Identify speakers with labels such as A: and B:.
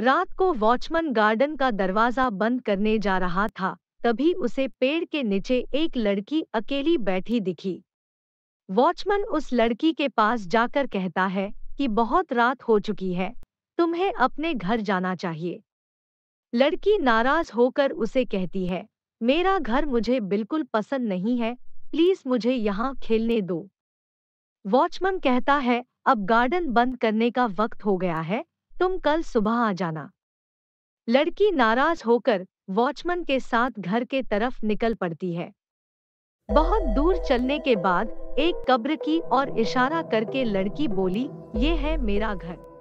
A: रात को watchman garden का दरवाजा बंद करने जा रहा था तभी उसे पेड़ के नीचे एक लड़की अकेली बैठी दिखी वॉचमन उस लड़की के पास जाकर कहता है कि बहुत रात हो चुकी है तुम्हें अपने घर जाना चाहिए लड़की नाराज होकर उसे कहती है मेरा घर मुझे बिल्कुल पसंद नहीं है प्लीज मुझे यहाँ खेलने दो वॉचमन कहता है अब गार्डन बंद करने का वक्त हो गया है तुम कल सुबह आ जाना लड़की नाराज होकर वॉचमैन के साथ घर के तरफ निकल पड़ती है बहुत दूर चलने के बाद एक कब्र की और इशारा करके लड़की बोली ये है मेरा घर